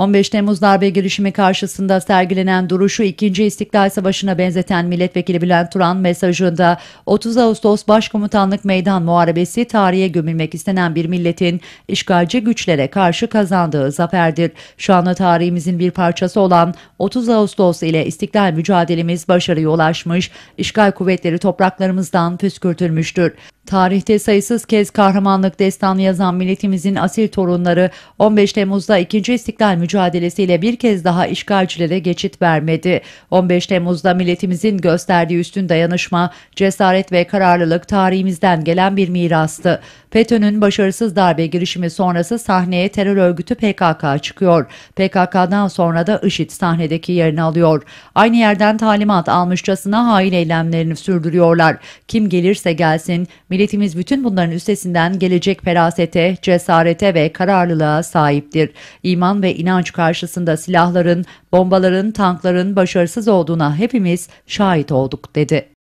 15 Temmuz darbe girişimi karşısında sergilenen duruşu 2. İstiklal Savaşı'na benzeten Milletvekili Bülent Turan mesajında 30 Ağustos Başkomutanlık Meydan Muharebesi tarihe gömülmek istenen bir milletin işgalci güçlere karşı kazandığı zaferdir. Şu anda tarihimizin bir parçası olan 30 Ağustos ile istiklal mücadelemiz başarıya ulaşmış, işgal kuvvetleri topraklarımızdan püskürtülmüştür. Tarihte sayısız kez kahramanlık destanı yazan milletimizin asil torunları 15 Temmuz'da 2. İstiklal mücadelesiyle bir kez daha işgalcilere geçit vermedi. 15 Temmuz'da milletimizin gösterdiği üstün dayanışma, cesaret ve kararlılık tarihimizden gelen bir mirastı. FETÖ'nün başarısız darbe girişimi sonrası sahneye terör örgütü PKK çıkıyor. PKK'dan sonra da IŞİD sahnedeki yerini alıyor. Aynı yerden talimat almışçasına hain eylemlerini sürdürüyorlar. Kim gelirse gelsin, Milletimiz bütün bunların üstesinden gelecek ferasete, cesarete ve kararlılığa sahiptir. İman ve inanç karşısında silahların, bombaların, tankların başarısız olduğuna hepimiz şahit olduk dedi.